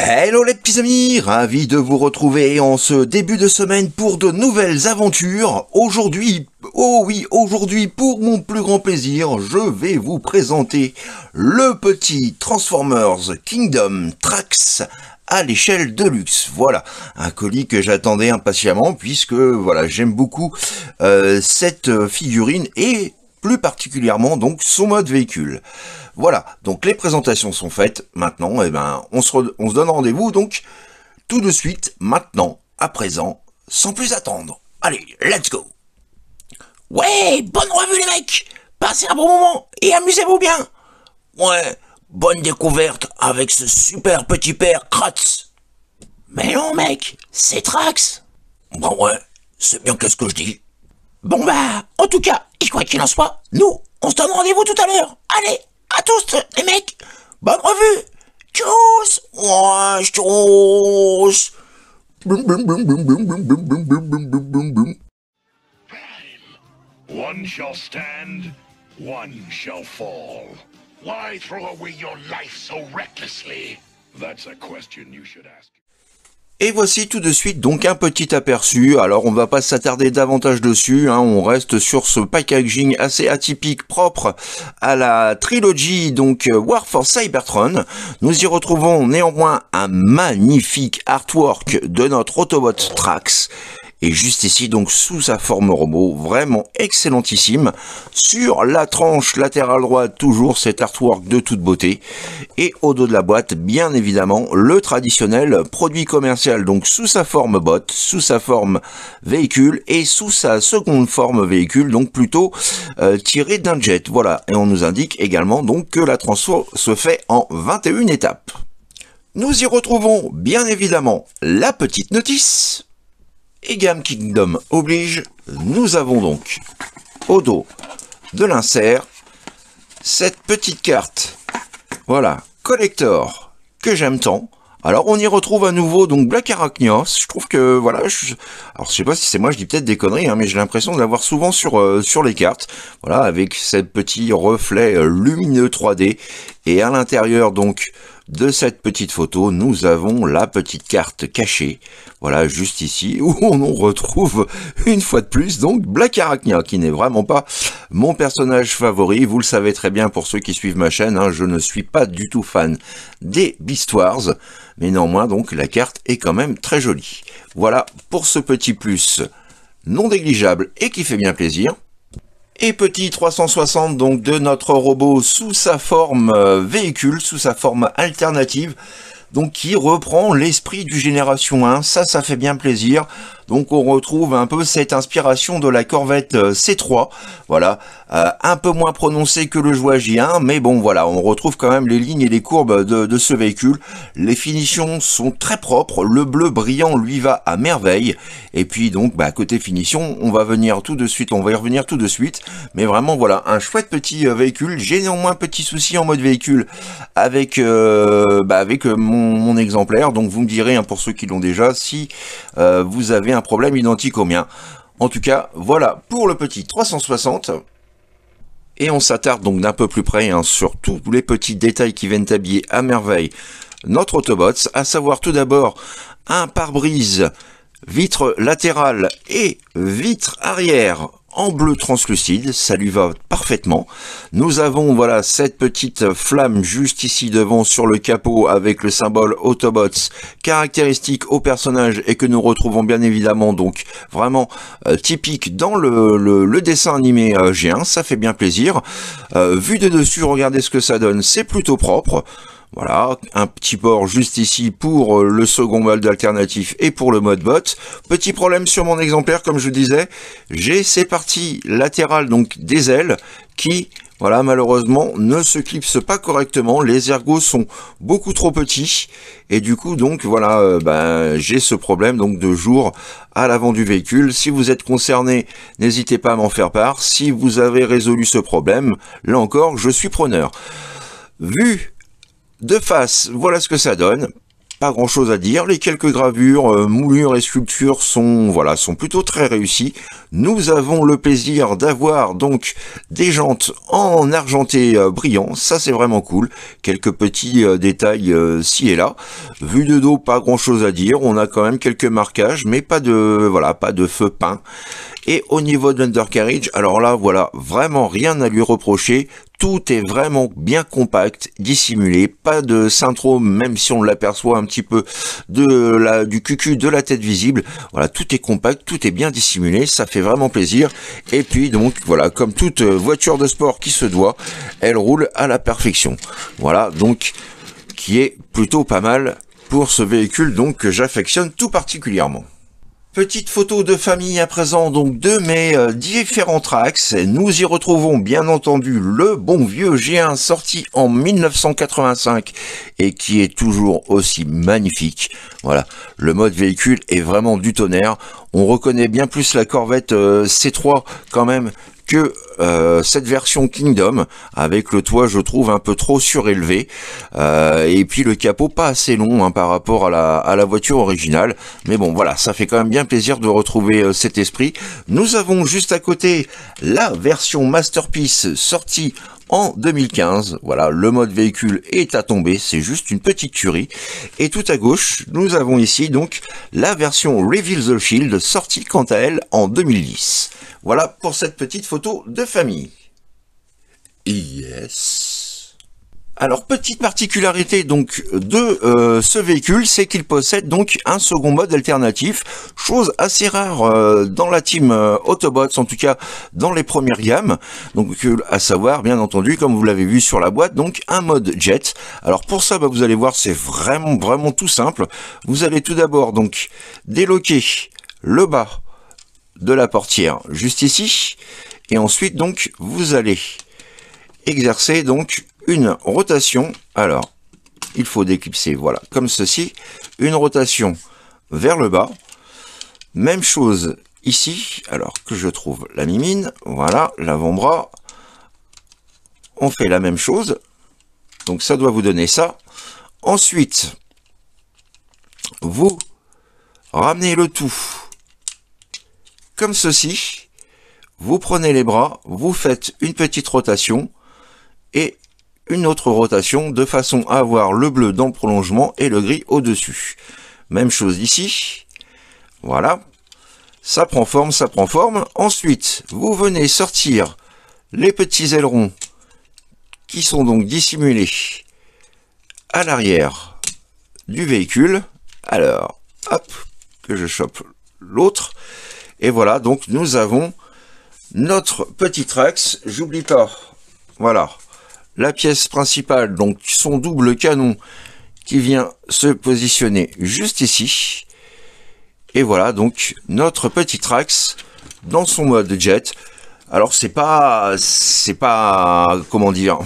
Hello les petits amis, ravi de vous retrouver en ce début de semaine pour de nouvelles aventures. Aujourd'hui, oh oui, aujourd'hui pour mon plus grand plaisir, je vais vous présenter le petit Transformers Kingdom Trax à l'échelle de luxe. Voilà, un colis que j'attendais impatiemment puisque voilà, j'aime beaucoup euh, cette figurine et plus particulièrement donc son mode véhicule. Voilà, donc les présentations sont faites. Maintenant, eh ben, on, se, on se donne rendez-vous donc tout de suite, maintenant, à présent, sans plus attendre. Allez, let's go Ouais, bonne revue les mecs Passez un bon moment et amusez-vous bien Ouais, bonne découverte avec ce super petit père Kratz Mais non mec, c'est Trax Bon ouais, c'est bien qu'est-ce que je dis Bon bah, en tout cas, il quoi qu'il en soit, nous, on se donne rendez-vous tout à l'heure Allez, Atos demek bana ve Ços var Choose, Bım boom, boom, boom, boom, boom, boom, boom, boom, boom, boom, boom. One shall stand, one shall fall. Why throw away your life so recklessly? That's a question you should ask. Et voici tout de suite donc un petit aperçu, alors on va pas s'attarder davantage dessus, hein, on reste sur ce packaging assez atypique propre à la trilogie donc War for Cybertron. Nous y retrouvons néanmoins un magnifique artwork de notre Autobot Trax et juste ici donc sous sa forme robot, vraiment excellentissime. Sur la tranche latérale droite, toujours cet artwork de toute beauté. Et au dos de la boîte, bien évidemment, le traditionnel produit commercial, donc sous sa forme botte, sous sa forme véhicule et sous sa seconde forme véhicule, donc plutôt euh, tiré d'un jet. Voilà, et on nous indique également donc que la transformation se fait en 21 étapes. Nous y retrouvons bien évidemment la petite notice, et gamme Kingdom oblige, nous avons donc au dos de l'insert cette petite carte. Voilà, collector, que j'aime tant. Alors on y retrouve à nouveau donc Black Arachnios, je trouve que voilà, je... alors je sais pas si c'est moi, je dis peut-être des conneries, hein, mais j'ai l'impression de l'avoir souvent sur, euh, sur les cartes, voilà, avec ce petit reflet euh, lumineux 3D, et à l'intérieur donc de cette petite photo, nous avons la petite carte cachée, voilà, juste ici, où on en retrouve une fois de plus donc Black Arachnia, qui n'est vraiment pas mon personnage favori. Vous le savez très bien pour ceux qui suivent ma chaîne, hein, je ne suis pas du tout fan des Beast Wars, mais néanmoins donc la carte est quand même très jolie. Voilà pour ce petit plus non négligeable et qui fait bien plaisir et petit 360 donc de notre robot sous sa forme euh, véhicule, sous sa forme alternative, donc qui reprend l'esprit du Génération 1, ça, ça fait bien plaisir. Donc on retrouve un peu cette inspiration de la Corvette euh, C3, voilà, euh, un peu moins prononcée que le joie J1, mais bon voilà, on retrouve quand même les lignes et les courbes de, ce véhicule. Les finitions sont très propres, le bleu brillant lui va à merveille, et puis donc bah, côté finition, on va venir tout de suite, on va y revenir tout de suite, mais vraiment voilà, un chouette petit euh, véhicule, j'ai néanmoins petit souci en mode véhicule avec, bah, avec mon, exemplaire, donc vous me direz hein, pour ceux qui l'ont déjà, si vous avez un problème identique au mien. En tout cas, voilà pour le petit 360. Et on s'attarde donc d'un peu plus près hein, sur tous les petits détails qui viennent habiller à merveille notre Autobots, à savoir tout d'abord un pare-brise, vitre latérale et vitre arrière bleu translucide, ça lui va parfaitement. Nous avons voilà cette petite flamme juste ici devant sur le capot avec le symbole Autobots caractéristique au personnage et que nous retrouvons bien évidemment donc vraiment euh, typique dans le, dessin animé euh, G1, ça fait bien plaisir. Euh, vu de dessus, regardez ce que ça donne, c'est plutôt propre. Voilà, un petit port juste ici pour euh, le second mode alternatif et pour le mode bot. Petit problème sur mon exemplaire, comme je vous disais, j'ai ces parties latérales donc des ailes qui voilà, malheureusement, ne se clipsent pas correctement. Les ergots sont beaucoup trop petits. Et du coup, donc, voilà, euh, ben, j'ai ce problème donc de jour à l'avant du véhicule. Si vous êtes concerné, n'hésitez pas à m'en faire part. Si vous avez résolu ce problème, là encore, je suis preneur. Vu de face, voilà ce que ça donne. Pas grand chose à dire. Les quelques gravures, euh, moulures et sculptures sont, voilà, sont plutôt très réussies. Nous avons le plaisir d'avoir donc des jantes en argenté euh, brillant. Ça, c'est vraiment cool. Quelques petits euh, détails ci et là. Vu de dos, pas grand chose à dire. On a quand même quelques marquages, mais pas de, voilà, pas de feu peint. Et au niveau de l'undercarriage, alors là, voilà, vraiment rien à lui reprocher. Tout est vraiment bien compact, dissimulé, pas de syndrome, même si on l'aperçoit un petit peu de la, du cucu, de la tête visible. Voilà, tout est compact, tout est bien dissimulé, ça fait vraiment plaisir. Et puis donc, voilà, comme toute euh, voiture de sport qui se doit, elle roule à la perfection. Voilà, donc, qui est plutôt pas mal pour ce véhicule donc que j'affectionne tout particulièrement. Petite photo de famille à présent donc de mes euh, différents tracks. Nous y retrouvons bien entendu le bon vieux G1 sorti en 1985 et qui est toujours aussi magnifique. Voilà, le mode véhicule est vraiment du tonnerre. On reconnaît bien plus la Corvette euh, C3 quand même que euh, cette version Kingdom, avec le toit je trouve un peu trop surélevé, euh, et puis le capot pas assez long hein, par rapport à la, à la voiture originale. Mais bon voilà, ça fait quand même bien plaisir de retrouver euh, cet esprit. Nous avons juste à côté la version Masterpiece sortie en 2015. Voilà, le mode véhicule est à tomber, c'est juste une petite tuerie. Et tout à gauche, nous avons ici donc la version Reveal the Shield sortie quant à elle en 2010. Voilà pour cette petite photo de famille. Yes. Alors, petite particularité donc de euh, ce véhicule, c'est qu'il possède donc un second mode alternatif, chose assez rare euh, dans la team euh, Autobots, en tout cas dans les premières gammes. Donc, à savoir, bien entendu, comme vous l'avez vu sur la boîte, donc un mode jet. Alors pour ça, bah, vous allez voir, c'est vraiment vraiment tout simple. Vous allez tout d'abord donc déloquer le bas de la portière juste ici. Et ensuite, donc, vous allez exercer donc une rotation. Alors, il faut déclipser, voilà, comme ceci. Une rotation vers le bas. Même chose ici, alors que je trouve la mimine, voilà, l'avant-bras. On fait la même chose. Donc ça doit vous donner ça. Ensuite, vous ramenez le tout comme ceci. Vous prenez les bras, vous faites une petite rotation et une autre rotation de façon à avoir le bleu dans le prolongement et le gris au-dessus. Même chose ici. Voilà. Ça prend forme, ça prend forme. Ensuite, vous venez sortir les petits ailerons qui sont donc dissimulés à l'arrière du véhicule. Alors, hop, que je chope l'autre. Et voilà, donc nous avons notre petit Trax. J'oublie pas, voilà, la pièce principale, donc son double canon qui vient se positionner juste ici. Et voilà donc notre petit Trax dans son mode jet. Alors c'est pas, c'est pas, comment dire,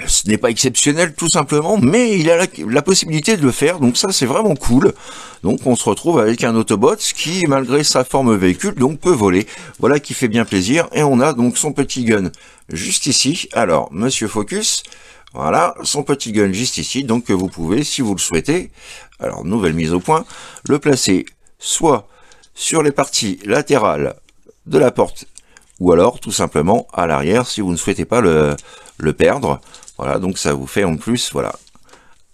euh, ce n'est pas exceptionnel tout simplement, mais il a la, possibilité de le faire, donc ça c'est vraiment cool. Donc on se retrouve avec un Autobot qui, malgré sa forme véhicule, donc peut voler. Voilà qui fait bien plaisir, et on a donc son petit gun juste ici. Alors, Monsieur Focus, voilà, son petit gun juste ici, donc vous pouvez, si vous le souhaitez, alors nouvelle mise au point, le placer soit sur les parties latérales de la porte ou alors tout simplement à l'arrière si vous ne souhaitez pas le, le perdre. Voilà, donc ça vous fait en plus, voilà,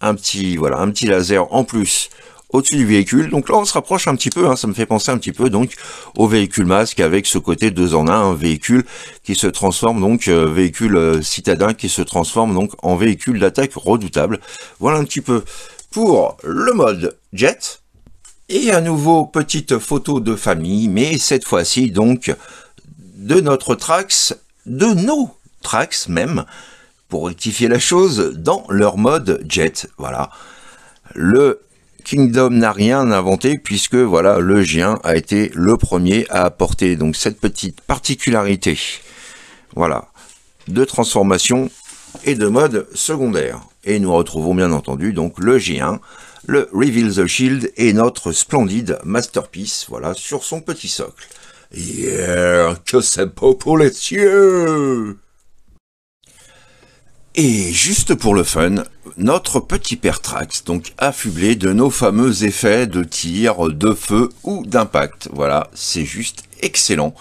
un petit, voilà, un petit laser en plus au-dessus du véhicule. Donc là, on se rapproche un petit peu, hein. ça me fait penser un petit peu donc au véhicule masque avec ce côté deux en un, un véhicule qui se transforme donc, euh, véhicule euh, citadin qui se transforme donc en véhicule d'attaque redoutable. Voilà un petit peu pour le mode jet. Et à nouveau, petite photo de famille, mais cette fois-ci donc de notre Trax, de nos Trax même, pour rectifier la chose, dans leur mode jet. Voilà. Le Kingdom n'a rien inventé puisque voilà, le G1 a été le premier à apporter donc cette petite particularité. Voilà, de transformation et de mode secondaire. Et nous retrouvons bien entendu donc le G1, le Reveal the Shield et notre splendide masterpiece, voilà, sur son petit socle. Yeah que c'est beau pour les cieux. Et juste pour le fun, notre petit Pertrax donc affublé de nos fameux effets de tir, de feu ou d'impact. Voilà, c'est juste excellent.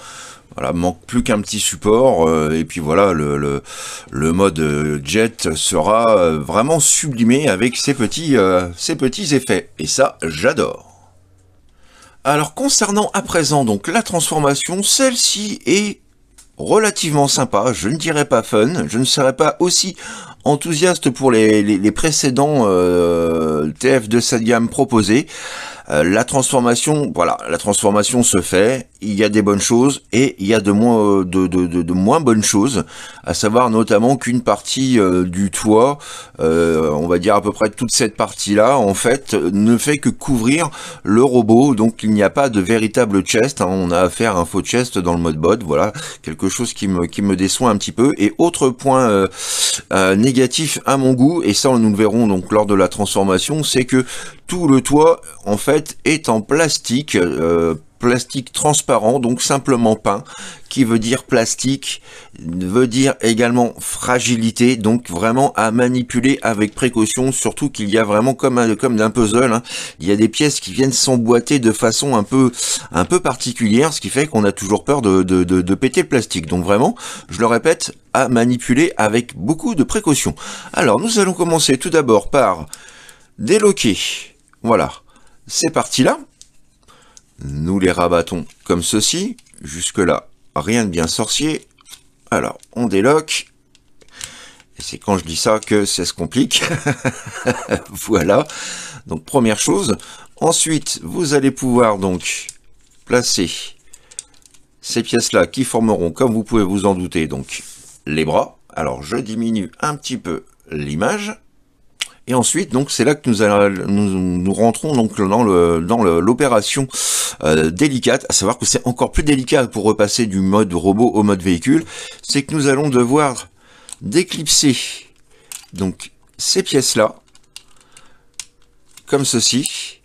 Voilà, manque plus qu'un petit support, euh, et puis voilà, le, mode euh, jet sera euh, vraiment sublimé avec petits, ses petits effets. Et ça, j'adore. Alors concernant à présent donc la transformation, celle-ci est relativement sympa, je ne dirais pas fun, je ne serais pas aussi enthousiaste pour les, précédents euh, TF de cette gamme proposés. Euh, la transformation, voilà, la transformation se fait. Il y a des bonnes choses et il y a de moins euh, de, moins bonnes choses, à savoir notamment qu'une partie euh, du toit, on va dire à peu près toute cette partie-là, en fait, ne fait que couvrir le robot. Donc il n'y a pas de véritable chest. Hein. on a affaire à un faux chest dans le mode bot. Voilà, quelque chose qui me qui me déçoit un petit peu. Et autre point négatif à mon goût, et ça nous le verrons donc lors de la transformation, c'est que tout le toit en fait est en plastique, euh, plastique transparent, donc simplement peint, qui veut dire plastique, veut dire également fragilité, donc vraiment à manipuler avec précaution, surtout qu'il y a vraiment comme un, comme d'un puzzle, hein. il y a des pièces qui viennent s'emboîter de façon un peu, un peu particulière, ce qui fait qu'on a toujours peur de, de, péter le plastique. Donc vraiment, je le répète, à manipuler avec beaucoup de précaution. Alors nous allons commencer tout d'abord par déloquer voilà, c'est parti là nous les rabattons comme ceci. Jusque-là, rien de bien sorcier. Alors, on déloque. Et c'est quand je dis ça que ça se complique. voilà. Donc, première chose. Ensuite, vous allez pouvoir donc placer ces pièces-là qui formeront, comme vous pouvez vous en douter, donc les bras. Alors, je diminue un petit peu l'image. Et ensuite, donc, c'est là que nous, nous, nous, rentrons donc dans le dans l'opération euh, délicate, à savoir que c'est encore plus délicat pour repasser du mode robot au mode véhicule, c'est que nous allons devoir d'éclipser donc ces pièces-là, comme ceci,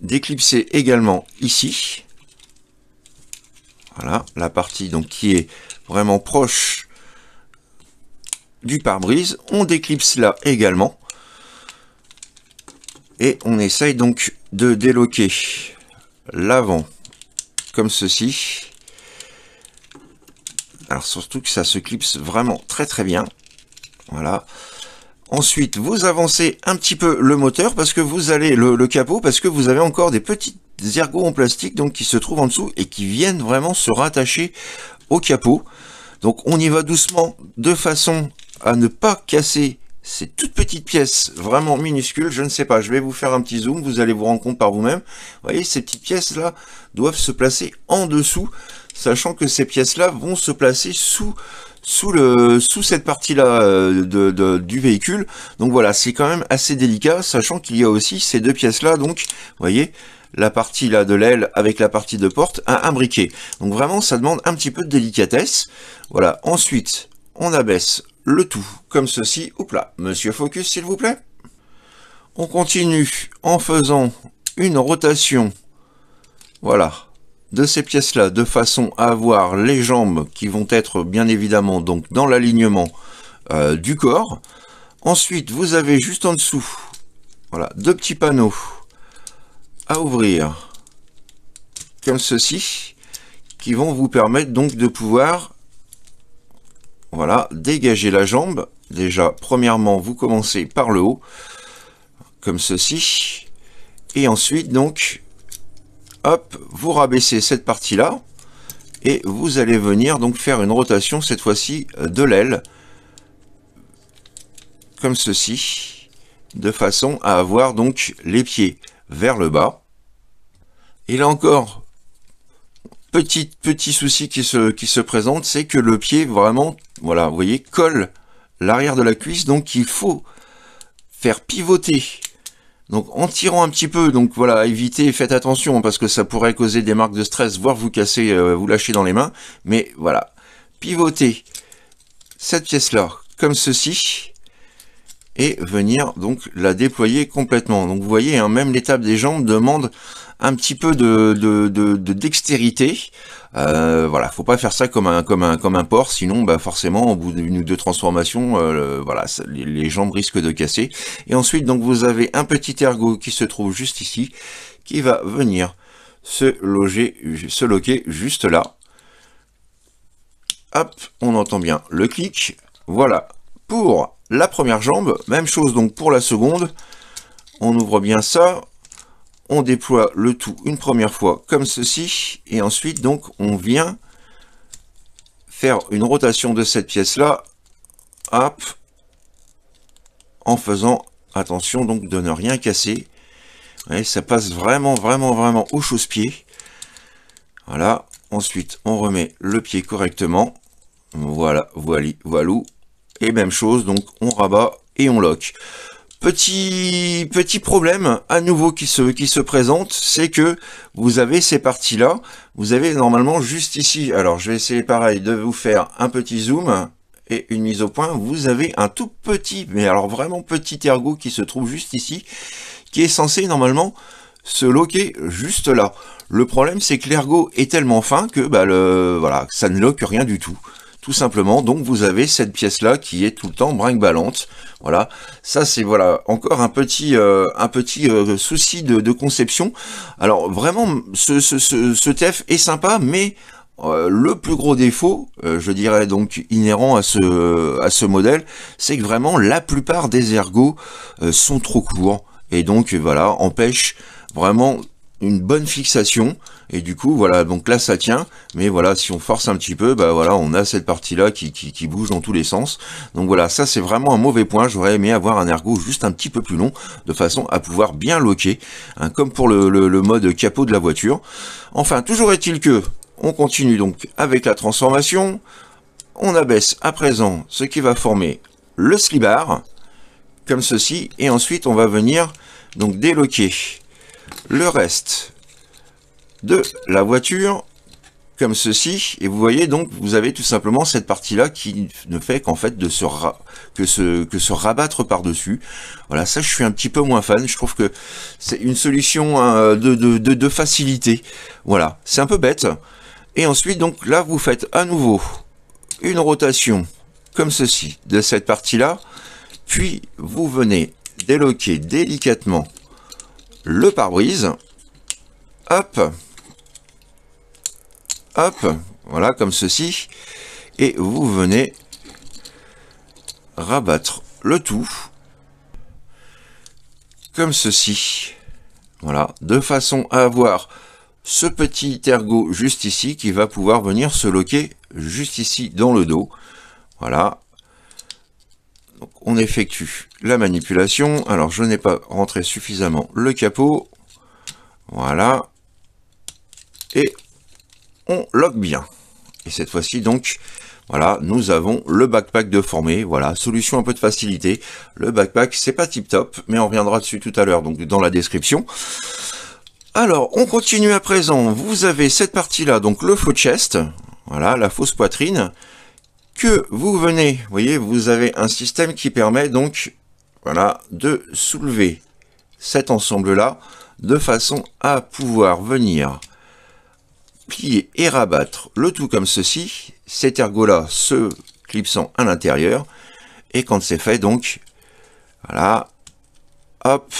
d'éclipser également ici, voilà, la partie donc qui est vraiment proche du pare-brise. On déclipse là également. Et on essaye donc de déloquer l'avant comme ceci. Alors surtout que ça se clipse vraiment très très bien. Voilà. Ensuite, vous avancez un petit peu le moteur parce que vous allez le, le capot parce que vous avez encore des petits ergots en plastique donc qui se trouvent en dessous et qui viennent vraiment se rattacher au capot. Donc on y va doucement de façon à ne pas casser ces toutes petites pièces vraiment minuscules, je ne sais pas, je vais vous faire un petit zoom, vous allez vous rendre compte par vous-même. Vous voyez, ces petites pièces-là doivent se placer en dessous, sachant que ces pièces-là vont se placer sous sous le sous cette partie là euh, du véhicule donc voilà c'est quand même assez délicat sachant qu'il y a aussi ces deux pièces là donc vous voyez la partie là de l'aile avec la partie de porte à imbriquer donc vraiment ça demande un petit peu de délicatesse voilà ensuite on abaisse le tout comme ceci. ou plat monsieur Focus s'il vous plaît. On continue en faisant une rotation, voilà, de ces pièces-là, de façon à avoir les jambes qui vont être bien évidemment donc dans l'alignement euh, du corps. Ensuite, vous avez juste en dessous, voilà, deux petits panneaux à ouvrir, comme ceci, qui vont vous permettre donc de pouvoir voilà, dégagez la jambe. Déjà, premièrement, vous commencez par le haut, comme ceci. Et ensuite, donc, hop, vous rabaissez cette partie-là. Et vous allez venir donc faire une rotation, cette fois-ci, euh, de l'aile. Comme ceci. De façon à avoir donc les pieds vers le bas. Et là encore, petit, petit souci qui se, qui se présente, c'est que le pied vraiment, voilà, vous voyez, colle l'arrière de la cuisse, donc il faut faire pivoter. Donc en tirant un petit peu, donc voilà, évitez, faites attention parce que ça pourrait causer des marques de stress, voire vous casser, euh, vous lâcher dans les mains. Mais voilà, pivoter cette pièce-là comme ceci et venir donc la déployer complètement. Donc vous voyez, hein, même l'étape des jambes demande un petit peu de, dextérité. Euh, voilà, faut pas faire ça comme un comme un comme un porc, sinon bah forcément au bout d'une ou deux transformations, euh, voilà, les, jambes risquent de casser. Et ensuite donc vous avez un petit ergot qui se trouve juste ici, qui va venir se loger, se loquer juste là. Hop, on entend bien le clic. Voilà pour la première jambe. Même chose donc pour la seconde. On ouvre bien ça, on déploie le tout une première fois comme ceci, et ensuite donc on vient faire une rotation de cette pièce-là, hop, en faisant attention donc de ne rien casser. Et ça passe vraiment, vraiment, vraiment au chausse-pied. Voilà, ensuite on remet le pied correctement. Voilà, voilà, voilou. Et même chose, donc on rabat et on lock. Petit petit problème à nouveau qui se qui se présente, c'est que vous avez ces parties là, vous avez normalement juste ici. Alors je vais essayer pareil de vous faire un petit zoom et une mise au point. Vous avez un tout petit, mais alors vraiment petit ergot qui se trouve juste ici, qui est censé normalement se loquer juste là. Le problème c'est que l'ergot est tellement fin que bah le voilà, ça ne loque rien du tout tout simplement. Donc vous avez cette pièce-là qui est tout le temps brinque-ballante. Voilà, ça c'est voilà encore un petit euh, un petit euh, souci de, conception. Alors vraiment, ce, ce, TF est sympa, mais euh, le plus gros défaut, je dirais donc inhérent à ce, à ce modèle, c'est que vraiment la plupart des ergots sont trop courts et donc voilà empêche vraiment une bonne fixation et du coup voilà donc là ça tient mais voilà si on force un petit peu bah voilà on a cette partie là qui, qui, bouge dans tous les sens donc voilà ça c'est vraiment un mauvais point j'aurais aimé avoir un ergot juste un petit peu plus long de façon à pouvoir bien loquer hein, comme pour le, mode capot de la voiture enfin toujours est-il que on continue donc avec la transformation on abaisse à présent ce qui va former le slibar comme ceci et ensuite on va venir donc déloquer le reste de la voiture comme ceci et vous voyez donc vous avez tout simplement cette partie là qui ne fait qu'en fait de se que se que se rabattre par dessus voilà ça je suis un petit peu moins fan je trouve que c'est une solution hein, de, de, de, de, facilité voilà c'est un peu bête et ensuite donc là vous faites à nouveau une rotation comme ceci de cette partie là puis vous venez déloquer délicatement le pare-brise. Hop. Hop. Voilà, comme ceci. Et vous venez rabattre le tout. Comme ceci. Voilà, de façon à avoir ce petit ergot juste ici qui va pouvoir venir se loquer juste ici dans le dos. Voilà, effectue la manipulation. Alors, je n'ai pas rentré suffisamment le capot. Voilà. Et on lock bien. Et cette fois-ci, donc, voilà, nous avons le backpack de formé. Voilà, solution un peu de facilité. Le backpack, c'est pas tip-top, mais on reviendra dessus tout à l'heure, donc dans la description. Alors, on continue à présent. Vous avez cette partie-là, donc le faux chest. Voilà, la fausse poitrine vous venez, voyez, vous avez un système qui permet donc voilà, de soulever cet ensemble-là de façon à pouvoir venir plier et rabattre le tout comme ceci, cet ergo là se clipsant à l'intérieur, et quand c'est fait, donc, voilà, hop,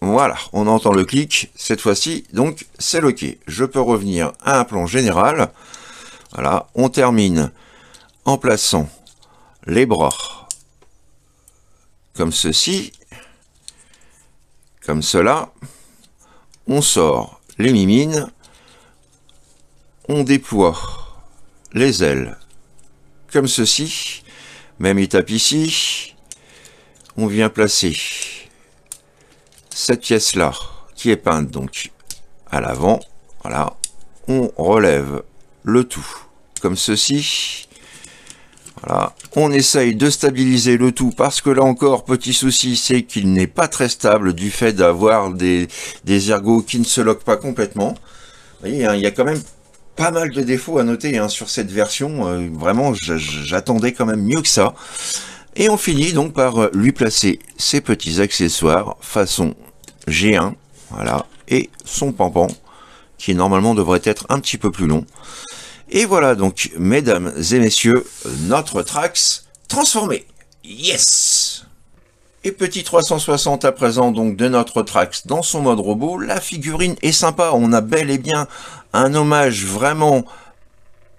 voilà, on entend le clic, cette fois-ci, donc, c'est loqué. Je peux revenir à un plan général, voilà, on termine en plaçant les bras comme ceci, comme cela. On sort les mimines, on déploie les ailes comme ceci. Même étape ici, on vient placer cette pièce-là qui est peinte donc à l'avant. Voilà, on relève le tout. Comme ceci. Voilà. On essaye de stabiliser le tout parce que là encore, petit souci, c'est qu'il n'est pas très stable du fait d'avoir des, ergots qui ne se loquent pas complètement. voyez, hein, il y a quand même pas mal de défauts à noter hein, sur cette version. Euh, vraiment, j'attendais quand même mieux que ça. Et on finit donc par euh, lui placer ses petits accessoires façon G1. Voilà. Et son pampan qui normalement devrait être un petit peu plus long. Et voilà donc, mesdames et messieurs, notre Trax transformé. Yes et petit 360 à présent donc de notre Trax dans son mode robot, la figurine est sympa, on a bel et bien un hommage vraiment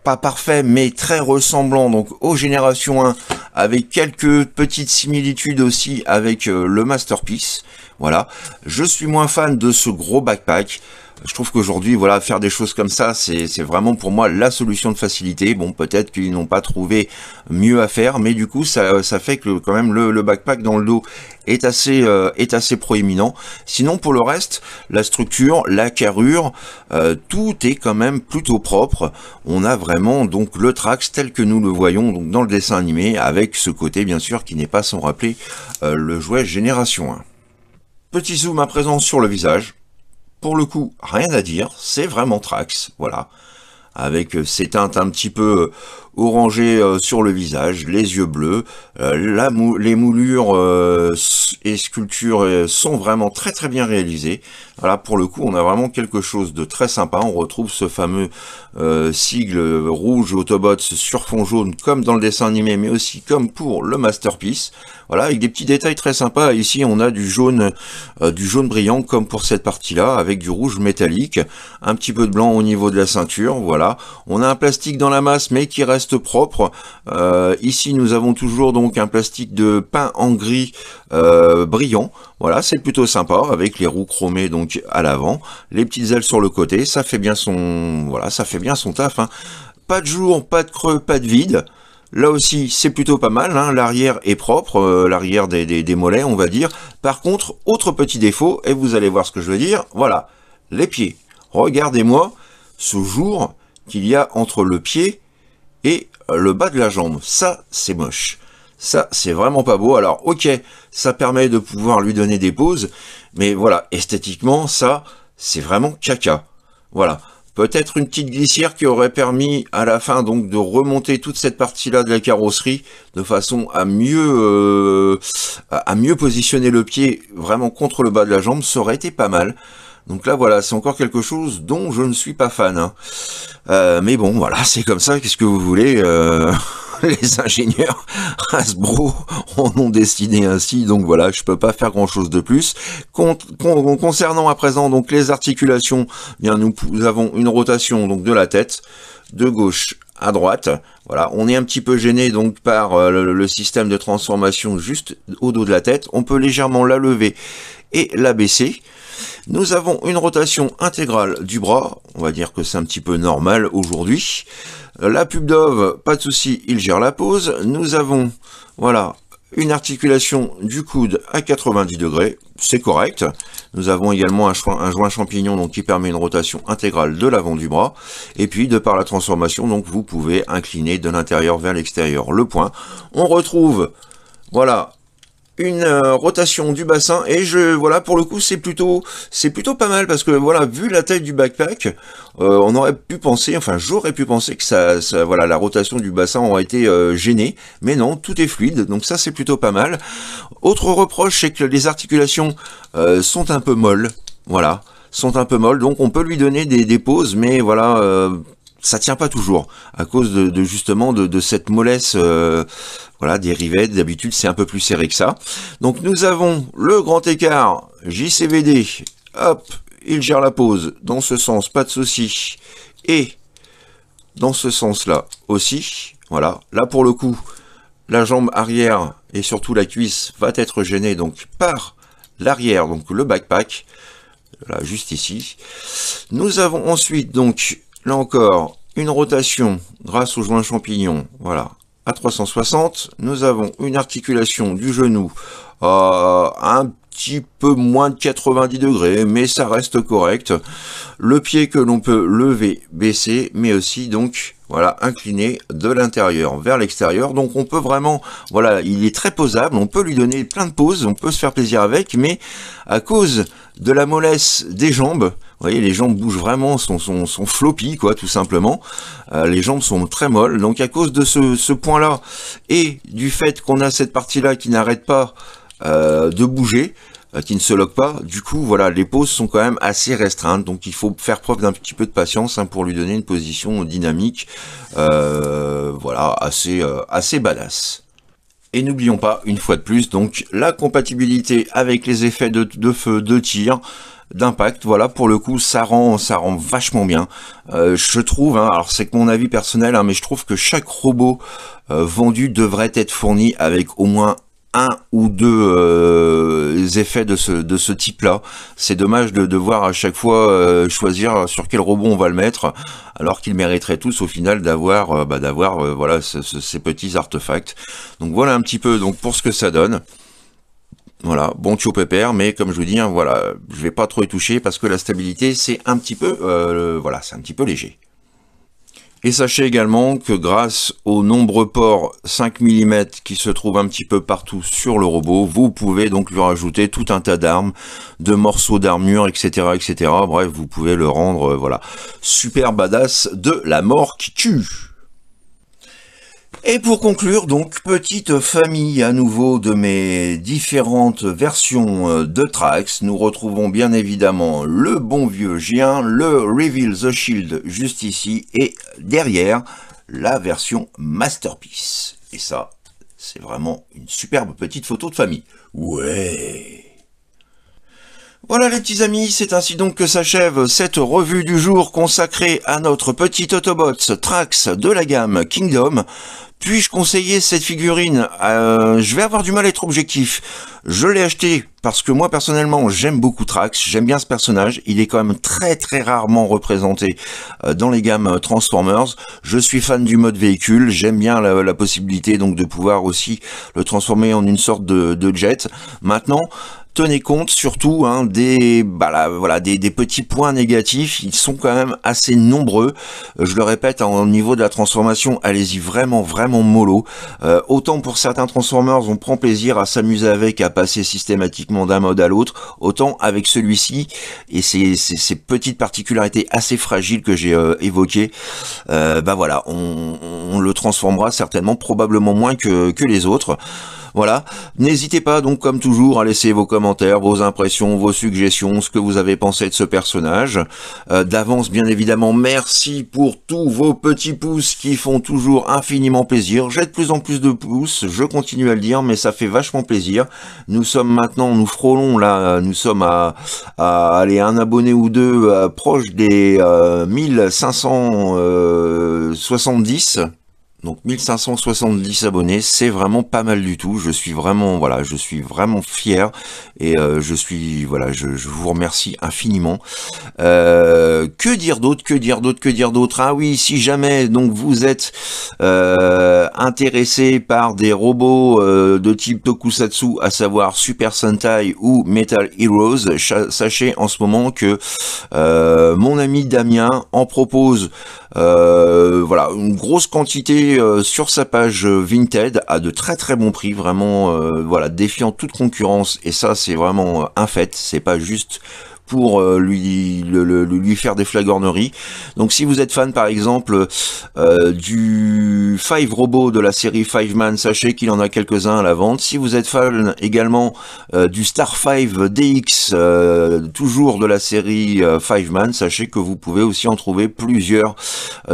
pas parfait mais très ressemblant donc aux générations 1 avec quelques petites similitudes aussi avec euh, le Masterpiece. Voilà, je suis moins fan de ce gros backpack, je trouve qu'aujourd'hui, voilà, faire des choses comme ça, c'est vraiment pour moi la solution de facilité. Bon, peut-être qu'ils n'ont pas trouvé mieux à faire, mais du coup, ça, fait que quand même le, backpack dans le dos est assez euh, est assez proéminent. Sinon, pour le reste, la structure, la carrure, euh, tout est quand même plutôt propre. On a vraiment donc le Trax tel que nous le voyons donc dans le dessin animé, avec ce côté bien sûr qui n'est pas sans rappeler euh, le jouet Génération 1. Petit zoom à présent sur le visage pour le coup, rien à dire, c'est vraiment Trax, voilà avec euh, ses teintes un petit peu orangé euh, sur le visage, les yeux bleus. Euh, les moulures euh, et sculptures sont vraiment très très bien réalisées. Voilà, pour le coup, on a vraiment quelque chose de très sympa. On retrouve ce fameux sigle rouge Autobots sur fond jaune, comme dans le dessin animé, mais aussi comme pour le Masterpiece. Voilà, avec des petits détails très sympas. Ici, on a du jaune, du jaune brillant, comme pour cette partie-là, avec du rouge métallique, un petit peu de blanc au niveau de la ceinture, voilà. On a un plastique dans la masse, mais qui reste propre. Euh, ici, nous avons toujours donc un plastique de pain en gris euh, brillant. Voilà, c'est plutôt sympa avec les roues chromées donc à l'avant, les petites ailes sur le côté. Ça fait bien son, voilà, ça fait bien son taf. Hein. Pas de jour, pas de creux, pas de vide. Là aussi, c'est plutôt pas mal, hein. l'arrière est propre, euh, l'arrière des, des, mollets, on va dire. Par contre, autre petit défaut, et vous allez voir ce que je veux dire, voilà, les pieds. Regardez-moi ce jour qu'il y a entre le pied et le bas de la jambe. Ça, c'est moche. Ça, c'est vraiment pas beau. Alors, ok, ça permet de pouvoir lui donner des pauses, mais voilà, esthétiquement, ça, c'est vraiment caca. Voilà. Peut-être une petite glissière qui aurait permis à la fin donc de remonter toute cette partie-là de la carrosserie de façon à mieux euh, à mieux positionner le pied vraiment contre le bas de la jambe, ça aurait été pas mal. Donc là, voilà, c'est encore quelque chose dont je ne suis pas fan. Hein. Euh, mais bon, voilà, c'est comme ça, qu'est-ce que vous voulez euh, les ingénieurs Hasbro en ont destiné ainsi, donc voilà, je peux pas faire grand chose de plus. concernant à présent donc les articulations, eh bien nous, avons une rotation donc de la tête de gauche à droite. Voilà, on est un petit peu gêné donc par euh, le système de transformation juste au dos de la tête. On peut légèrement la lever et la baisser. Nous avons une rotation intégrale du bras, on va dire que c'est un petit peu normal aujourd'hui. Euh, la pub Dove, pas de souci, il gère la pose. Nous avons, voilà, une articulation du coude à 90 degrés, c'est correct. Nous avons également un, joint, champignon donc, qui permet une rotation intégrale de l'avant du bras. Et puis, de par la transformation, donc vous pouvez incliner de l'intérieur vers l'extérieur le point. On retrouve, voilà, une euh, rotation du bassin et je voilà pour le coup c'est plutôt c'est plutôt pas mal parce que voilà vu la taille du backpack euh, on aurait pu penser enfin j'aurais pu penser que ça, ça, voilà la rotation du bassin aurait été euh, gênée mais non tout est fluide donc ça c'est plutôt pas mal autre reproche c'est que les articulations euh, sont un peu molles voilà sont un peu molles donc on peut lui donner des, des pauses mais voilà ça tient pas toujours à cause de, justement de, cette mollesse euh, voilà des rivets d'habitude c'est un peu plus serré que ça donc nous avons le grand écart JCVD hop il gère la pose dans ce sens pas de souci et dans ce sens là aussi voilà là pour le coup la jambe arrière et surtout la cuisse va être gênée donc par l'arrière donc le backpack Là, juste ici nous avons ensuite donc encore, une rotation grâce au joint champignon, voilà, à 360. Nous avons une articulation du genou à euh, un petit peu moins de 90 degrés, mais ça reste correct. Le pied que l'on peut lever, baisser, mais aussi donc voilà, incliné de l'intérieur vers l'extérieur. Donc on peut vraiment, voilà, il est très posable, on peut lui donner plein de poses, on peut se faire plaisir avec, mais à cause de la mollesse des jambes. Vous voyez, les jambes bougent vraiment, sont, sont, sont floppy, quoi, tout simplement. Euh, les jambes sont très molles. Donc à cause de ce, point-là, et du fait qu'on a cette partie-là qui n'arrête pas euh, de bouger, euh, qui ne se loque pas, du coup, voilà, les poses sont quand même assez restreintes. Donc il faut faire preuve d'un petit peu de patience hein, pour lui donner une position dynamique, voilà, assez, assez badass. Et n'oublions pas, une fois de plus, donc la compatibilité avec les effets de, feu, de tir, d'impact. Voilà, pour le coup, ça rend, ça rend vachement bien. Euh, je trouve, hein, alors c'est que mon avis personnel, hein, mais je trouve que chaque robot euh, vendu devrait être fourni avec au moins un ou deux euh, effets de ce, de ce type-là. C'est dommage de devoir à chaque fois euh, choisir sur quel robot on va le mettre, alors qu'ils mériteraient tous au final d'avoir euh, bah, d'avoir voilà ces petits artefacts. Donc voilà un petit peu donc pour ce que ça donne. Voilà, bon tio pépère, mais comme je vous dis, hein, voilà, je vais pas trop y toucher parce que la stabilité c'est un petit peu voilà, c'est un petit peu léger. Et sachez également que grâce aux nombreux ports 5 mm qui se trouvent un petit peu partout sur le robot, vous pouvez donc lui rajouter tout un tas d'armes, de morceaux d'armure, etc., etc. Bref, vous pouvez le rendre, euh, voilà, super badass de la mort qui tue et pour conclure, donc, petite famille à nouveau de mes différentes versions euh, de Trax, nous retrouvons bien évidemment le bon vieux Gien, le Reveal the Shield juste ici, et derrière, la version Masterpiece. Et ça, c'est vraiment une superbe petite photo de famille. Ouais voilà les petits amis, c'est ainsi donc que s'achève cette revue du jour consacrée à notre petit Autobot Trax de la gamme Kingdom. Puis-je conseiller cette figurine euh, Je vais avoir du mal à être objectif. Je l'ai acheté parce que moi personnellement j'aime beaucoup Trax, j'aime bien ce personnage, il est quand même très très rarement représenté euh, dans les gammes euh, Transformers. Je suis fan du mode véhicule, j'aime bien la, possibilité donc de pouvoir aussi le transformer en une sorte de jet. Maintenant, tenez compte surtout hein, des, bah voilà, des, petits points négatifs. Ils sont quand même assez nombreux. Euh, je le répète, au niveau de la transformation, allez-y vraiment, vraiment mollo. Euh, autant pour certains Transformers, on prend plaisir à s'amuser avec, à passer systématiquement d'un mode à l'autre. Autant avec celui-ci et ces, ces, petites particularités assez fragiles que j'ai euh, évoquées, bah voilà, on, on, le transformera certainement, probablement moins que, que les autres. Voilà. N'hésitez pas donc comme toujours à laisser vos commentaires, vos impressions, vos suggestions, ce que vous avez pensé de ce personnage. Euh, d'avance bien évidemment, merci pour tous vos petits pouces qui font toujours infiniment plaisir. J'ai de plus en plus de pouces, je continue à le dire, mais ça fait vachement plaisir. Nous sommes maintenant, nous frôlons là, nous sommes à, à aller un abonné ou deux euh, proche des 1570 euh, donc 1570 abonnés, c'est vraiment pas mal du tout. Je suis vraiment voilà, je suis vraiment fier et euh, je suis voilà, je, vous remercie infiniment. Euh, que dire d'autre Que dire d'autre Que dire d'autre Ah oui, si jamais donc vous êtes euh, intéressé par des robots de type tokusatsu, à savoir Super Sentai ou Metal Heroes, sachez en ce moment que mon ami Damien en propose voilà une grosse quantité euh, sur sa page euh, Vinted à de très très bons prix, vraiment euh, voilà défiant toute concurrence. Et ça, c'est vraiment un fait. C'est pas juste pour euh, lui, lui faire des flagorneries. Donc si vous êtes fan par exemple euh, du Five Robot de la série Five Man, sachez qu'il en a quelques-uns à la vente. Si vous êtes fan également euh, du Star 5 DX, toujours de la série Five Man, sachez que vous pouvez aussi en trouver plusieurs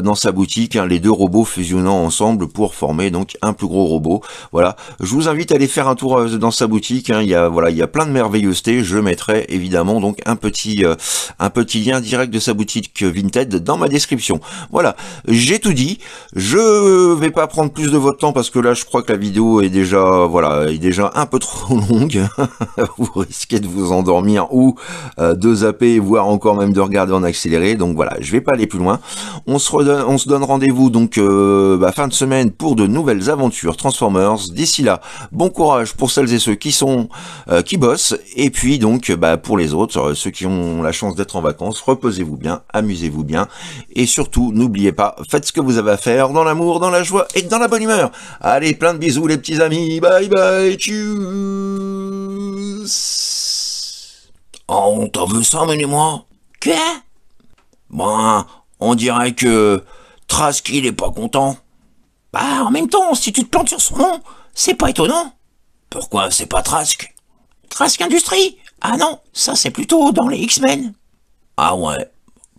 dans sa boutique, hein, les deux robots fusionnant ensemble pour former donc un plus gros robot. Voilà, je vous invite à aller faire un tour dans sa boutique, hein. il, y a, voilà, il y a plein de merveilleusetés, je mettrai évidemment donc un peu petit, euh, un petit lien direct de sa boutique Vinted dans ma description. Voilà, j'ai tout dit. Je vais pas prendre plus de votre temps parce que là, je crois que la vidéo est déjà, voilà, est déjà un peu trop longue. vous risquez de vous endormir ou euh, de zapper, voire encore même de regarder en accéléré. Donc voilà, je vais pas aller plus loin. On se, redonne, on se donne rendez-vous donc euh, bah, fin de semaine pour de nouvelles aventures Transformers. D'ici là, bon courage pour celles et ceux qui sont, qui bossent. Et puis donc, bah, pour les autres, ceux qui ont la chance d'être en vacances, reposez-vous bien, amusez-vous bien, et surtout, n'oubliez pas, faites ce que vous avez à faire dans l'amour, dans la joie et dans la bonne humeur. Allez, plein de bisous les petits amis, bye bye, tu ah, Oh, t'en veut ça, menez-moi Quoi Bon, on dirait que Trask, il est pas content. Bah, en même temps, si tu te plantes sur son nom, c'est pas étonnant. Pourquoi c'est pas Trask Trask Industrie ah non, ça c'est plutôt dans les X-Men. Ah ouais,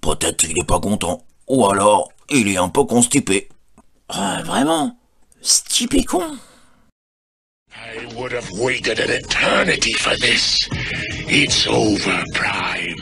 peut-être qu'il est pas content. Ou alors, il est un peu constipé. Ah, vraiment Stipé con I would have waited an eternity for this. It's over, Prime.